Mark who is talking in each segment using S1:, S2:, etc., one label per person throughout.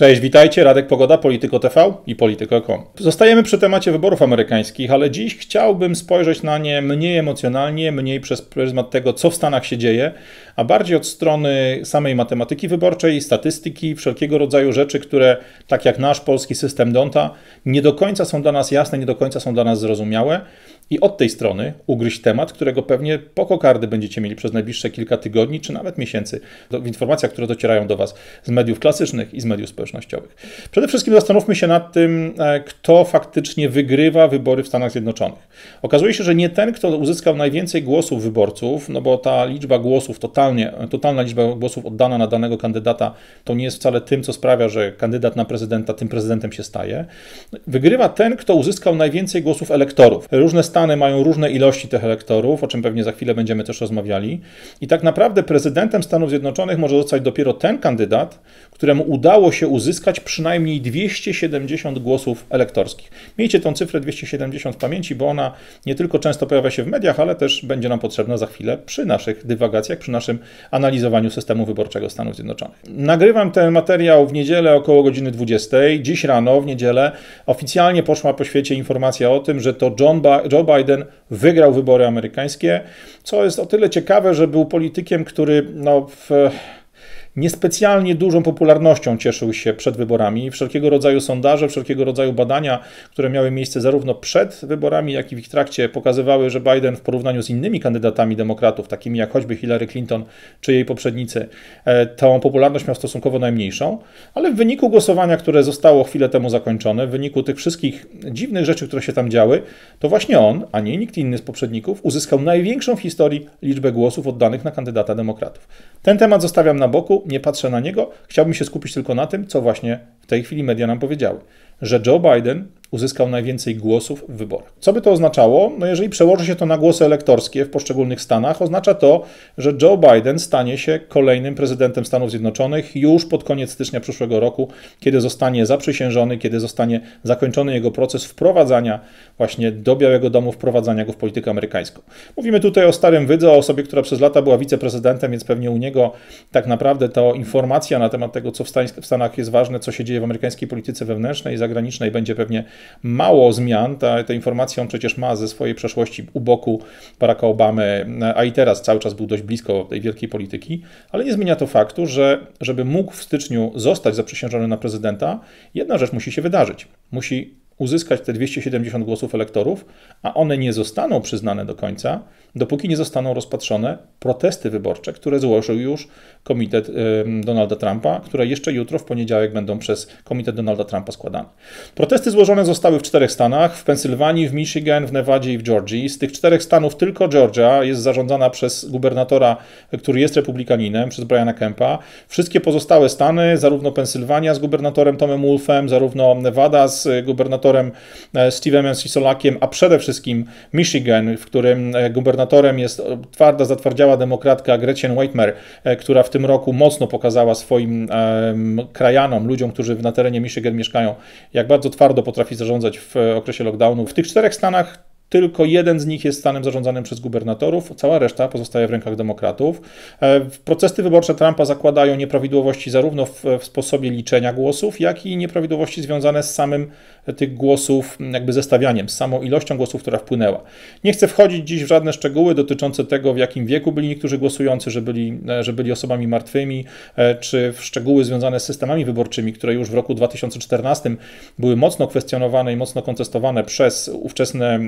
S1: Cześć, witajcie. Radek Pogoda, Polityko TV i Polityko.com. Zostajemy przy temacie wyborów amerykańskich, ale dziś chciałbym spojrzeć na nie mniej emocjonalnie, mniej przez pryzmat tego, co w Stanach się dzieje, a bardziej od strony samej matematyki wyborczej, statystyki, wszelkiego rodzaju rzeczy, które, tak jak nasz polski system Donta, nie do końca są dla nas jasne, nie do końca są dla nas zrozumiałe i od tej strony ugryźć temat, którego pewnie po kokardy będziecie mieli przez najbliższe kilka tygodni czy nawet miesięcy w informacjach, które docierają do Was z mediów klasycznych i z mediów społecznościowych. Przede wszystkim zastanówmy się nad tym, e, kto faktycznie wygrywa wybory w Stanach Zjednoczonych. Okazuje się, że nie ten, kto uzyskał najwięcej głosów wyborców, no bo ta liczba głosów, totalnie, totalna liczba głosów oddana na danego kandydata, to nie jest wcale tym, co sprawia, że kandydat na prezydenta tym prezydentem się staje. Wygrywa ten, kto uzyskał najwięcej głosów elektorów. Różne stany Stany mają różne ilości tych elektorów, o czym pewnie za chwilę będziemy też rozmawiali. I tak naprawdę prezydentem Stanów Zjednoczonych może zostać dopiero ten kandydat, któremu udało się uzyskać przynajmniej 270 głosów elektorskich. Miejcie tą cyfrę 270 w pamięci, bo ona nie tylko często pojawia się w mediach, ale też będzie nam potrzebna za chwilę przy naszych dywagacjach, przy naszym analizowaniu systemu wyborczego Stanów Zjednoczonych. Nagrywam ten materiał w niedzielę około godziny 20. Dziś rano, w niedzielę, oficjalnie poszła po świecie informacja o tym, że to John Joe Biden wygrał wybory amerykańskie, co jest o tyle ciekawe, że był politykiem, który no, w, niespecjalnie dużą popularnością cieszył się przed wyborami. Wszelkiego rodzaju sondaże, wszelkiego rodzaju badania, które miały miejsce zarówno przed wyborami, jak i w ich trakcie, pokazywały, że Biden w porównaniu z innymi kandydatami demokratów, takimi jak choćby Hillary Clinton czy jej poprzednicy, e, tą popularność miał stosunkowo najmniejszą, ale w wyniku głosowania, które zostało chwilę temu zakończone, w wyniku tych wszystkich dziwnych rzeczy, które się tam działy, to właśnie on, a nie nikt inny z poprzedników, uzyskał największą w historii liczbę głosów oddanych na kandydata demokratów. Ten temat zostawiam na boku, nie patrzę na niego, chciałbym się skupić tylko na tym, co właśnie w tej chwili media nam powiedziały, że Joe Biden uzyskał najwięcej głosów w wyborach. Co by to oznaczało? No jeżeli przełoży się to na głosy elektorskie w poszczególnych stanach, oznacza to, że Joe Biden stanie się kolejnym prezydentem Stanów Zjednoczonych już pod koniec stycznia przyszłego roku, kiedy zostanie zaprzysiężony, kiedy zostanie zakończony jego proces wprowadzania właśnie do Białego Domu, wprowadzania go w politykę amerykańską. Mówimy tutaj o starym wydze, o osobie, która przez lata była wiceprezydentem, więc pewnie u niego tak naprawdę to informacja na temat tego, co w Stanach jest ważne, co się dzieje w amerykańskiej polityce wewnętrznej i zagranicznej będzie pewnie mało zmian. Ta, ta informacja on przecież ma ze swojej przeszłości u boku Baracka Obamy, a i teraz cały czas był dość blisko tej wielkiej polityki, ale nie zmienia to faktu, że żeby mógł w styczniu zostać zaprzysiężony na prezydenta, jedna rzecz musi się wydarzyć. Musi uzyskać te 270 głosów elektorów, a one nie zostaną przyznane do końca, dopóki nie zostaną rozpatrzone protesty wyborcze, które złożył już Komitet Donalda Trumpa, które jeszcze jutro w poniedziałek będą przez Komitet Donalda Trumpa składane. Protesty złożone zostały w czterech stanach: w Pensylwanii, w Michigan, w Nevadzie i w Georgii. Z tych czterech stanów tylko Georgia jest zarządzana przez gubernatora, który jest republikaninem, przez Briana Kempa. Wszystkie pozostałe stany, zarówno Pensylwania z gubernatorem Tomem Wolfem, zarówno Nevada z gubernatorem gubernatorem e, Steve'em Sisolakiem, a przede wszystkim Michigan, w którym e, gubernatorem jest e, twarda, zatwardziała demokratka Gretchen Whitmer, która w tym roku mocno pokazała swoim krajanom, ludziom, którzy na terenie Michigan mieszkają, jak bardzo twardo potrafi zarządzać w okresie lockdownu. W tych czterech stanach tylko jeden z nich jest stanem zarządzanym przez gubernatorów, cała reszta pozostaje w rękach demokratów. E, procesy wyborcze Trumpa zakładają nieprawidłowości zarówno w, w sposobie liczenia głosów, jak i nieprawidłowości związane z samym e, tych głosów, jakby zestawianiem, z samą ilością głosów, która wpłynęła. Nie chcę wchodzić dziś w żadne szczegóły dotyczące tego, w jakim wieku byli niektórzy głosujący, że byli, e, że byli osobami martwymi, czy w szczegóły związane z systemami wyborczymi, które już w roku 2014 były mocno kwestionowane i mocno kontestowane przez ówczesne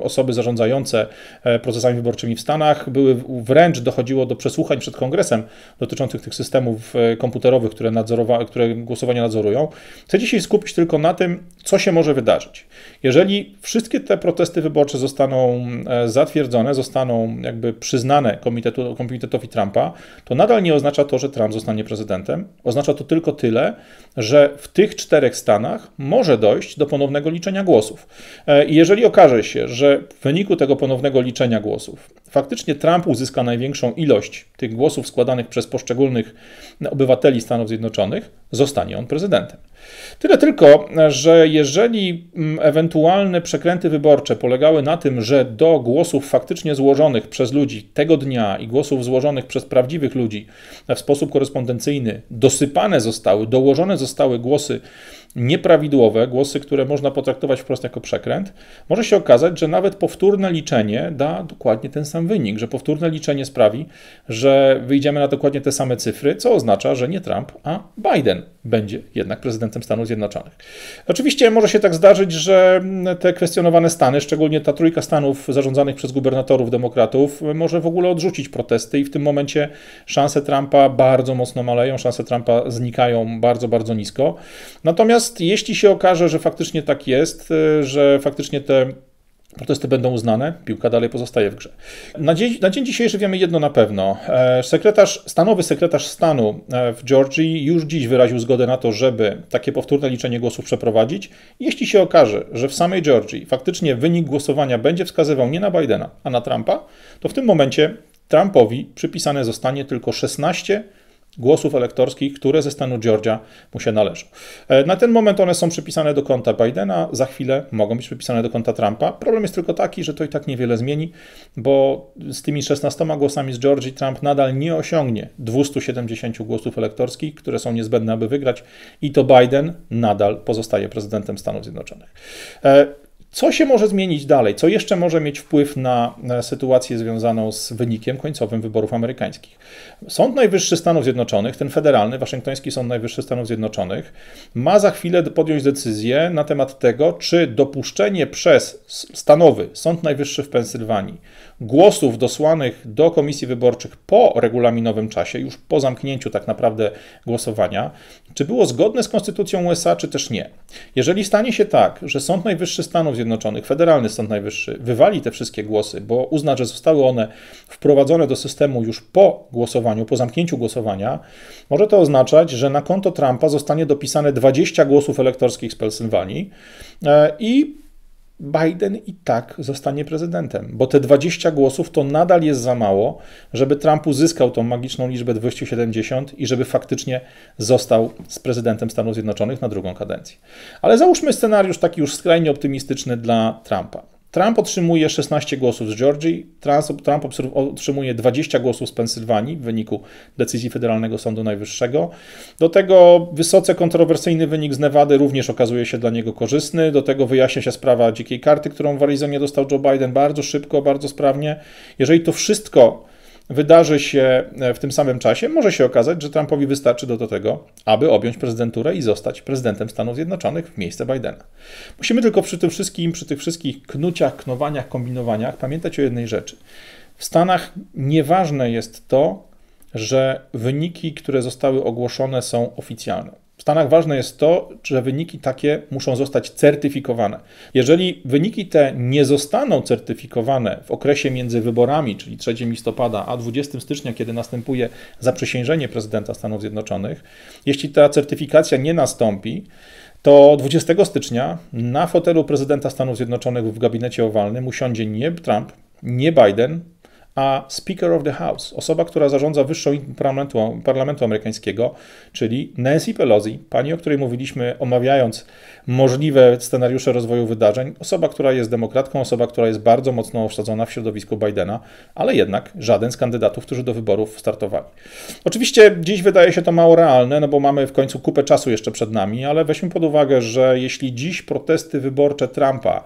S1: E, osoby zarządzające e, procesami wyborczymi w Stanach były wręcz dochodziło do przesłuchań przed kongresem dotyczących tych systemów e, komputerowych, które, nadzorowa, które głosowania nadzorują. Chcę dzisiaj skupić tylko na tym, co się może wydarzyć. Jeżeli wszystkie te protesty wyborcze zostaną zatwierdzone, zostaną jakby przyznane komitetu, komitetowi Trumpa, to nadal nie oznacza to, że Trump zostanie prezydentem. Oznacza to tylko tyle, że w tych czterech stanach może dojść do ponownego liczenia głosów. I jeżeli okaże się, że w wyniku tego ponownego liczenia głosów faktycznie Trump uzyska największą ilość tych głosów składanych przez poszczególnych obywateli Stanów Zjednoczonych, zostanie on prezydentem. Tyle tylko, że jeżeli mm, ewentualne przekręty wyborcze polegały na tym, że do głosów faktycznie złożonych przez ludzi tego dnia i głosów złożonych przez prawdziwych ludzi w sposób korespondencyjny dosypane zostały, dołożone zostały głosy nieprawidłowe, głosy, które można potraktować wprost jako przekręt, może się okazać, że nawet powtórne liczenie da dokładnie ten sam wynik, że powtórne liczenie sprawi, że wyjdziemy na dokładnie te same cyfry, co oznacza, że nie Trump, a Biden będzie jednak prezydentem Stanów Zjednoczonych. Oczywiście może się tak zdarzyć, że te kwestionowane Stany, szczególnie ta trójka Stanów zarządzanych przez gubernatorów demokratów, może w ogóle odrzucić protesty i w tym momencie szanse Trumpa bardzo mocno maleją, szanse Trumpa znikają bardzo, bardzo nisko. Natomiast Natomiast jeśli się okaże, że faktycznie tak jest, e, że faktycznie te protesty będą uznane, piłka dalej pozostaje w grze. Na dzień, na dzień dzisiejszy wiemy jedno na pewno. E, sekretarz, stanowy sekretarz stanu e, w Georgii już dziś wyraził zgodę na to, żeby takie powtórne liczenie głosów przeprowadzić. Jeśli się okaże, że w samej Georgii faktycznie wynik głosowania będzie wskazywał nie na Bidena, a na Trumpa, to w tym momencie Trumpowi przypisane zostanie tylko 16 głosów elektorskich, które ze stanu Georgia mu się należą. E, na ten moment one są przypisane do konta Bidena, za chwilę mogą być przypisane do konta Trumpa. Problem jest tylko taki, że to i tak niewiele zmieni, bo z tymi 16 głosami z Georgii Trump nadal nie osiągnie 270 głosów elektorskich, które są niezbędne, aby wygrać i to Biden nadal pozostaje prezydentem Stanów Zjednoczonych. E, co się może zmienić dalej? Co jeszcze może mieć wpływ na sytuację związaną z wynikiem końcowym wyborów amerykańskich? Sąd Najwyższy Stanów Zjednoczonych, ten federalny, Waszyngtoński Sąd Najwyższy Stanów Zjednoczonych, ma za chwilę podjąć decyzję na temat tego, czy dopuszczenie przez stanowy Sąd Najwyższy w Pensylwanii głosów dosłanych do komisji wyborczych po regulaminowym czasie, już po zamknięciu tak naprawdę głosowania, czy było zgodne z konstytucją USA, czy też nie. Jeżeli stanie się tak, że Sąd Najwyższy Stanów Zjednoczonych Zjednoczonych, Federalny Sąd Najwyższy wywali te wszystkie głosy, bo uzna, że zostały one wprowadzone do systemu już po głosowaniu, po zamknięciu głosowania, może to oznaczać, że na konto Trumpa zostanie dopisane 20 głosów elektorskich z Pensylwanii e, i Biden i tak zostanie prezydentem, bo te 20 głosów to nadal jest za mało, żeby Trump uzyskał tą magiczną liczbę 270 i żeby faktycznie został z prezydentem Stanów Zjednoczonych na drugą kadencję. Ale załóżmy scenariusz taki już skrajnie optymistyczny dla Trumpa Trump otrzymuje 16 głosów z Georgii, Trump, Trump otrzymuje 20 głosów z Pensylwanii w wyniku decyzji Federalnego Sądu Najwyższego. Do tego wysoce kontrowersyjny wynik z Nevady również okazuje się dla niego korzystny. Do tego wyjaśnia się sprawa dzikiej karty, którą w Arizonie dostał Joe Biden bardzo szybko, bardzo sprawnie. Jeżeli to wszystko wydarzy się e, w tym samym czasie, może się okazać, że Trumpowi wystarczy do tego, aby objąć prezydenturę i zostać prezydentem Stanów Zjednoczonych w miejsce Bidena. Musimy tylko przy tym wszystkim, przy tych wszystkich knuciach, knowaniach, kombinowaniach pamiętać o jednej rzeczy. W Stanach nieważne jest to, że wyniki, które zostały ogłoszone, są oficjalne. W Stanach ważne jest to, że wyniki takie muszą zostać certyfikowane. Jeżeli wyniki te nie zostaną certyfikowane w okresie między wyborami, czyli 3 listopada, a 20 stycznia, kiedy następuje zaprzysiężenie prezydenta Stanów Zjednoczonych, jeśli ta certyfikacja nie nastąpi, to 20 stycznia na fotelu prezydenta Stanów Zjednoczonych w gabinecie owalnym usiądzie nie Trump, nie Biden, a Speaker of the House, osoba, która zarządza wyższą parlamentu, parlamentu amerykańskiego, czyli Nancy Pelosi, pani, o której mówiliśmy, omawiając możliwe scenariusze rozwoju wydarzeń, osoba, która jest demokratką, osoba, która jest bardzo mocno osadzona w środowisku Bidena, ale jednak żaden z kandydatów, którzy do wyborów startowali. Oczywiście dziś wydaje się to mało realne, no bo mamy w końcu kupę czasu jeszcze przed nami, ale weźmy pod uwagę, że jeśli dziś protesty wyborcze Trumpa,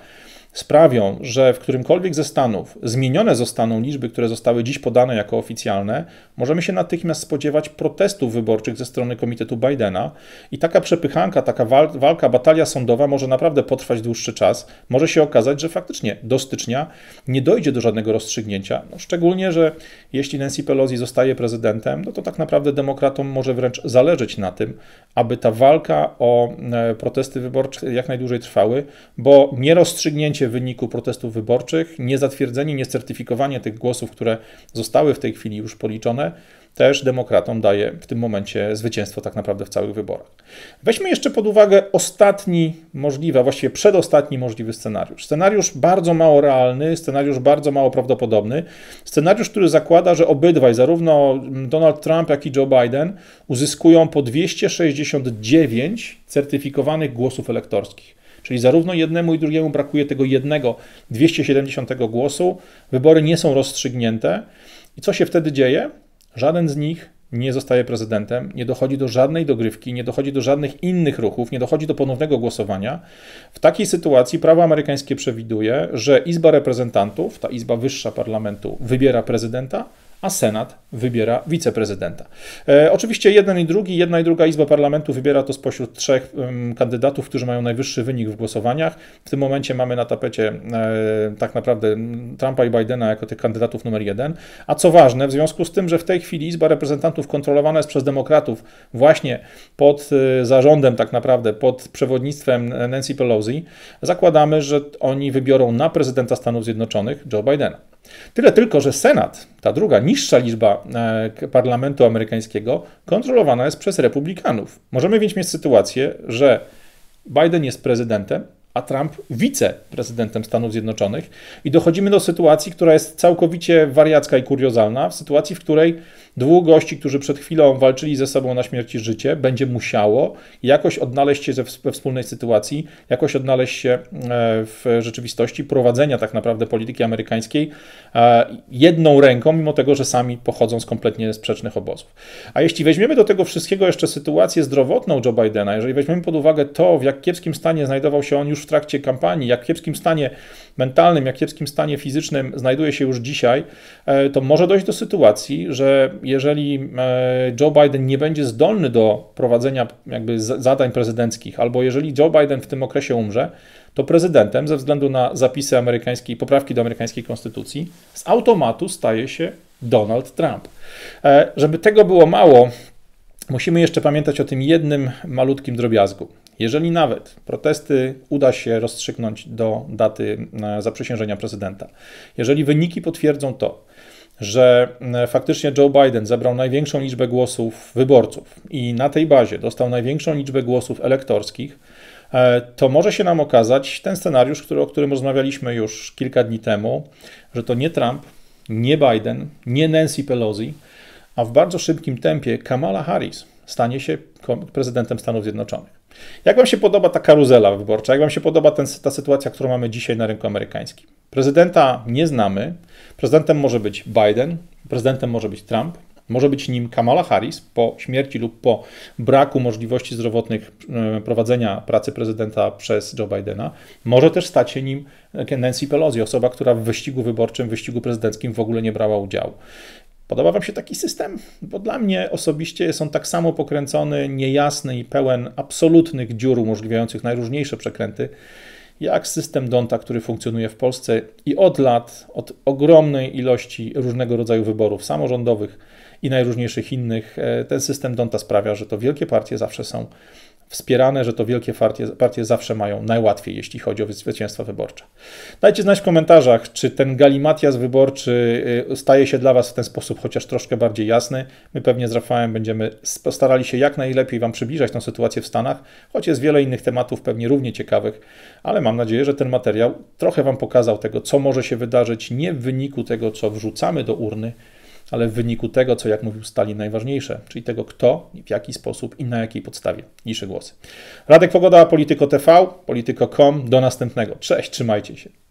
S1: sprawią, że w którymkolwiek ze Stanów zmienione zostaną liczby, które zostały dziś podane jako oficjalne, możemy się natychmiast spodziewać protestów wyborczych ze strony Komitetu Bidena i taka przepychanka, taka walka, batalia sądowa może naprawdę potrwać dłuższy czas. Może się okazać, że faktycznie do stycznia nie dojdzie do żadnego rozstrzygnięcia. No, szczególnie, że jeśli Nancy Pelosi zostaje prezydentem, no to tak naprawdę demokratom może wręcz zależeć na tym, aby ta walka o e, protesty wyborcze jak najdłużej trwały, bo nierozstrzygnięcie przyjęcie wyniku protestów wyborczych, niezatwierdzenie, niecertyfikowanie tych głosów, które zostały w tej chwili już policzone, też demokratom daje w tym momencie zwycięstwo tak naprawdę w całych wyborach. Weźmy jeszcze pod uwagę ostatni możliwy, a właściwie przedostatni możliwy scenariusz. Scenariusz bardzo mało realny, scenariusz bardzo mało prawdopodobny, scenariusz, który zakłada, że obydwaj, zarówno Donald Trump, jak i Joe Biden, uzyskują po 269 certyfikowanych głosów elektorskich. Czyli zarówno jednemu i drugiemu brakuje tego jednego 270 głosu, wybory nie są rozstrzygnięte. I co się wtedy dzieje? Żaden z nich nie zostaje prezydentem, nie dochodzi do żadnej dogrywki, nie dochodzi do żadnych innych ruchów, nie dochodzi do ponownego głosowania. W takiej sytuacji prawo amerykańskie przewiduje, że Izba Reprezentantów, ta Izba Wyższa Parlamentu, wybiera prezydenta, a Senat wybiera wiceprezydenta. E, oczywiście jeden i drugi, jedna i druga Izba Parlamentu wybiera to spośród trzech um, kandydatów, którzy mają najwyższy wynik w głosowaniach. W tym momencie mamy na tapecie e, tak naprawdę Trumpa i Bidena jako tych kandydatów numer jeden. A co ważne, w związku z tym, że w tej chwili Izba Reprezentantów kontrolowana jest przez demokratów właśnie pod e, zarządem tak naprawdę, pod przewodnictwem Nancy Pelosi, zakładamy, że oni wybiorą na prezydenta Stanów Zjednoczonych Joe Bidena. Tyle tylko, że Senat, ta druga niższa liczba e, parlamentu amerykańskiego, kontrolowana jest przez republikanów. Możemy więc mieć sytuację, że Biden jest prezydentem, a Trump wiceprezydentem Stanów Zjednoczonych i dochodzimy do sytuacji, która jest całkowicie wariacka i kuriozalna, w sytuacji, w której dwóch gości, którzy przed chwilą walczyli ze sobą na śmierć i życie, będzie musiało jakoś odnaleźć się we wspólnej sytuacji, jakoś odnaleźć się e, w rzeczywistości prowadzenia tak naprawdę polityki amerykańskiej e, jedną ręką, mimo tego, że sami pochodzą z kompletnie sprzecznych obozów. A jeśli weźmiemy do tego wszystkiego jeszcze sytuację zdrowotną Joe Bidena, jeżeli weźmiemy pod uwagę to, w jak kiepskim stanie znajdował się on już w trakcie kampanii, jak kiepskim stanie mentalnym, jak kiepskim stanie fizycznym znajduje się już dzisiaj, e, to może dojść do sytuacji, że jeżeli e, Joe Biden nie będzie zdolny do prowadzenia jakby zadań prezydenckich, albo jeżeli Joe Biden w tym okresie umrze, to prezydentem ze względu na zapisy amerykańskiej, poprawki do amerykańskiej konstytucji z automatu staje się Donald Trump. E, żeby tego było mało, musimy jeszcze pamiętać o tym jednym malutkim drobiazgu. Jeżeli nawet protesty uda się rozstrzygnąć do daty e, zaprzysiężenia prezydenta, jeżeli wyniki potwierdzą to, że e, faktycznie Joe Biden zebrał największą liczbę głosów wyborców i na tej bazie dostał największą liczbę głosów elektorskich, e, to może się nam okazać ten scenariusz, który, o którym rozmawialiśmy już kilka dni temu, że to nie Trump, nie Biden, nie Nancy Pelosi, a w bardzo szybkim tempie Kamala Harris stanie się prezydentem Stanów Zjednoczonych. Jak Wam się podoba ta karuzela wyborcza? Jak Wam się podoba ten, ta sytuacja, którą mamy dzisiaj na rynku amerykańskim? Prezydenta nie znamy. Prezydentem może być Biden, prezydentem może być Trump, może być nim Kamala Harris po śmierci lub po braku możliwości zdrowotnych e, prowadzenia pracy prezydenta przez Joe Bidena. Może też stać się nim e, Nancy Pelosi, osoba, która w wyścigu wyborczym, w wyścigu prezydenckim w ogóle nie brała udziału. Podoba Wam się taki system? Bo dla mnie osobiście jest on tak samo pokręcony, niejasny i pełen absolutnych dziur umożliwiających najróżniejsze przekręty, jak system Donta, który funkcjonuje w Polsce i od lat, od ogromnej ilości różnego rodzaju wyborów samorządowych i najróżniejszych innych, e, ten system Donta sprawia, że to wielkie partie zawsze są wspierane, że to wielkie partie, partie zawsze mają najłatwiej, jeśli chodzi o zwycięstwa wyborcze. Dajcie znać w komentarzach, czy ten galimatias wyborczy y, staje się dla Was w ten sposób chociaż troszkę bardziej jasny. My pewnie z Rafałem będziemy starali się jak najlepiej Wam przybliżać tę sytuację w Stanach, choć jest wiele innych tematów pewnie równie ciekawych, ale mam nadzieję, że ten materiał trochę Wam pokazał tego, co może się wydarzyć nie w wyniku tego, co wrzucamy do urny, ale w wyniku tego, co jak mówił Stalin najważniejsze, czyli tego kto, w jaki sposób i na jakiej podstawie Nisze głosy. Radek Pogoda, Polityko TV, polityko.com. Do następnego. Cześć, trzymajcie się.